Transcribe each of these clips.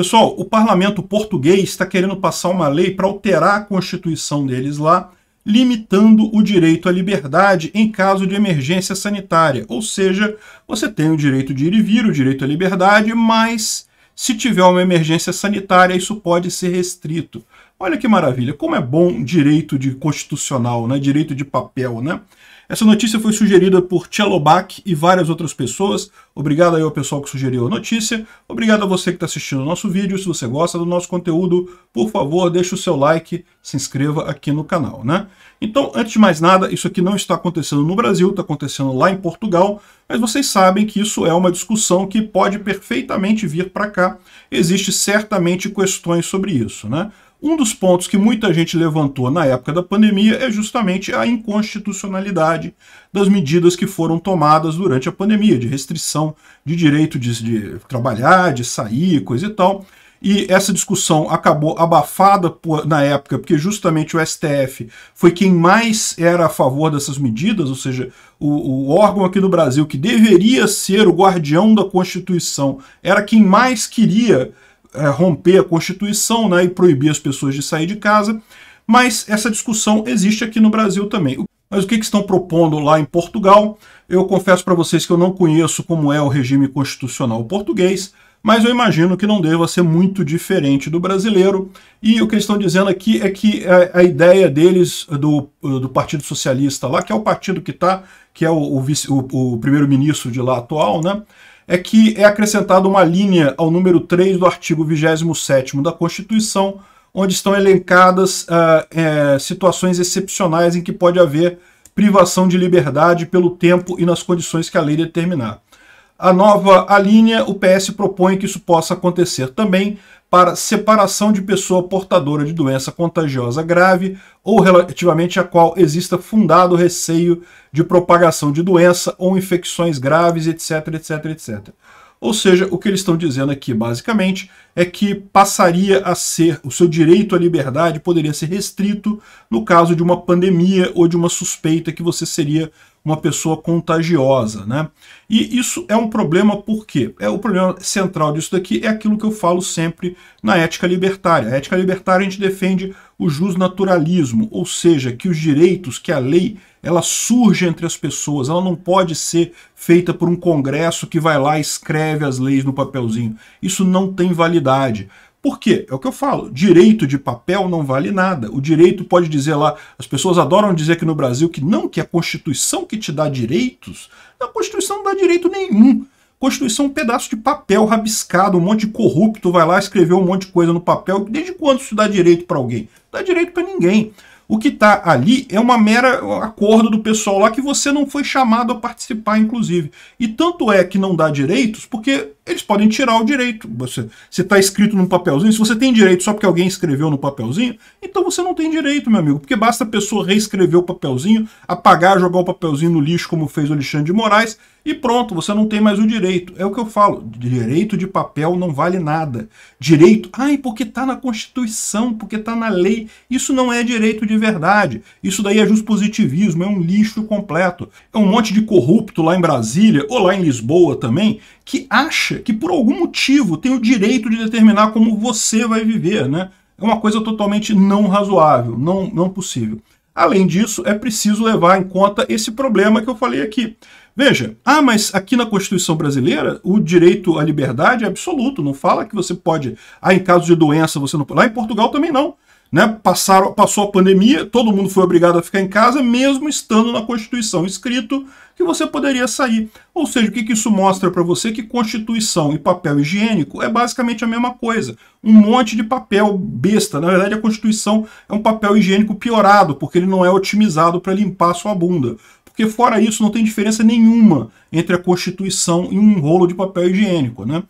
Pessoal, o parlamento português está querendo passar uma lei para alterar a constituição deles lá, limitando o direito à liberdade em caso de emergência sanitária. Ou seja, você tem o direito de ir e vir, o direito à liberdade, mas se tiver uma emergência sanitária, isso pode ser restrito. Olha que maravilha, como é bom direito de constitucional, né? direito de papel. Né? Essa notícia foi sugerida por Tchelobak e várias outras pessoas. Obrigado aí ao pessoal que sugeriu a notícia. Obrigado a você que está assistindo o nosso vídeo. Se você gosta do nosso conteúdo, por favor, deixe o seu like, se inscreva aqui no canal. Né? Então, antes de mais nada, isso aqui não está acontecendo no Brasil, está acontecendo lá em Portugal, mas vocês sabem que isso é uma discussão que pode perfeitamente vir para cá. Existem certamente questões sobre isso. Né? Um dos pontos que muita gente levantou na época da pandemia é justamente a inconstitucionalidade das medidas que foram tomadas durante a pandemia, de restrição de direito de, de trabalhar, de sair, coisa e tal. E essa discussão acabou abafada por, na época, porque justamente o STF foi quem mais era a favor dessas medidas, ou seja, o, o órgão aqui no Brasil que deveria ser o guardião da Constituição era quem mais queria é, romper a Constituição né, e proibir as pessoas de sair de casa, mas essa discussão existe aqui no Brasil também. Mas o que, que estão propondo lá em Portugal? Eu confesso para vocês que eu não conheço como é o regime constitucional português, mas eu imagino que não deva ser muito diferente do brasileiro. E o que eles estão dizendo aqui é que é, a, ideia deles, do, do Partido Socialista lá, que é o partido que está, que é o, o, o primeiro-ministro de lá atual, né? é que é acrescentada uma linha ao número 3 do artigo 27 da Constituição, onde estão elencadas ah, é, situações excepcionais em que pode haver privação de liberdade pelo tempo e nas condições que a lei determinar. A nova alínea, o PS propõe que isso possa acontecer também para separação de pessoa portadora de doença contagiosa grave ou relativamente à qual exista fundado receio de propagação de doença ou infecções graves, etc, etc, etc. Ou seja, o que eles estão dizendo aqui, basicamente, é que passaria a ser, o seu direito à liberdade poderia ser restrito no caso de uma pandemia ou de uma suspeita que você seria uma pessoa contagiosa. Né? E isso é um problema porque é o problema central disso daqui é aquilo que eu falo sempre na ética libertária. A ética libertária a gente defende o jus naturalismo, ou seja, que os direitos que a lei ela surge entre as pessoas, ela não pode ser feita por um congresso que vai lá e escreve as leis no papelzinho. Isso não tem validade. Por quê? É o que eu falo, direito de papel não vale nada. O direito pode dizer lá, as pessoas adoram dizer aqui no Brasil que não, que é a Constituição que te dá direitos. A Constituição não dá direito nenhum. Constituição é um pedaço de papel rabiscado, um monte de corrupto vai lá escrever um monte de coisa no papel. Desde quando isso dá direito para alguém? Não dá direito para ninguém. O que está ali é uma mera acordo do pessoal lá que você não foi chamado a participar, inclusive. E tanto é que não dá direitos, porque eles podem tirar o direito. Você está escrito num papelzinho, se você tem direito só porque alguém escreveu no papelzinho, então você não tem direito, meu amigo, porque basta a pessoa reescrever o papelzinho, apagar, jogar o papelzinho no lixo, como fez o Alexandre de Moraes, e pronto, você não tem mais o direito. É o que eu falo, direito de papel não vale nada. Direito, ai, porque está na Constituição, porque está na lei. Isso não é direito de verdade. Isso daí é positivismo, é um lixo completo. É um monte de corrupto lá em Brasília, ou lá em Lisboa também, que acha que por algum motivo tem o direito de determinar como você vai viver, né? É uma coisa totalmente não razoável, não, não possível. Além disso, é preciso levar em conta esse problema que eu falei aqui. Veja, ah, mas aqui na Constituição brasileira o direito à liberdade é absoluto, não fala que você pode, ah, em caso de doença você não pode. Lá em Portugal também não. Né? Passaram, passou a pandemia, todo mundo foi obrigado a ficar em casa, mesmo estando na Constituição escrito que você poderia sair. Ou seja, o que, que isso mostra para você? Que Constituição e papel higiênico é basicamente a mesma coisa. Um monte de papel besta. Na verdade, a Constituição é um papel higiênico piorado, porque ele não é otimizado para limpar a sua bunda. Porque fora isso, não tem diferença nenhuma entre a Constituição e um rolo de papel higiênico. Né?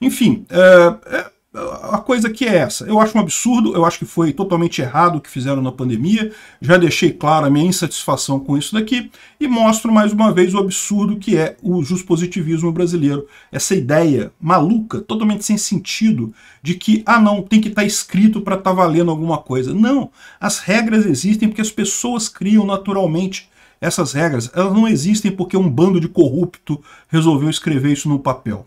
Enfim, é, é a coisa que é essa. Eu acho um absurdo, eu acho que foi totalmente errado o que fizeram na pandemia, já deixei clara a minha insatisfação com isso daqui e mostro mais uma vez o absurdo que é o justpositivismo brasileiro. Essa ideia maluca, totalmente sem sentido, de que, ah não, tem que estar tá escrito para estar tá valendo alguma coisa. Não, as regras existem porque as pessoas criam naturalmente essas regras. Elas não existem porque um bando de corrupto resolveu escrever isso no papel.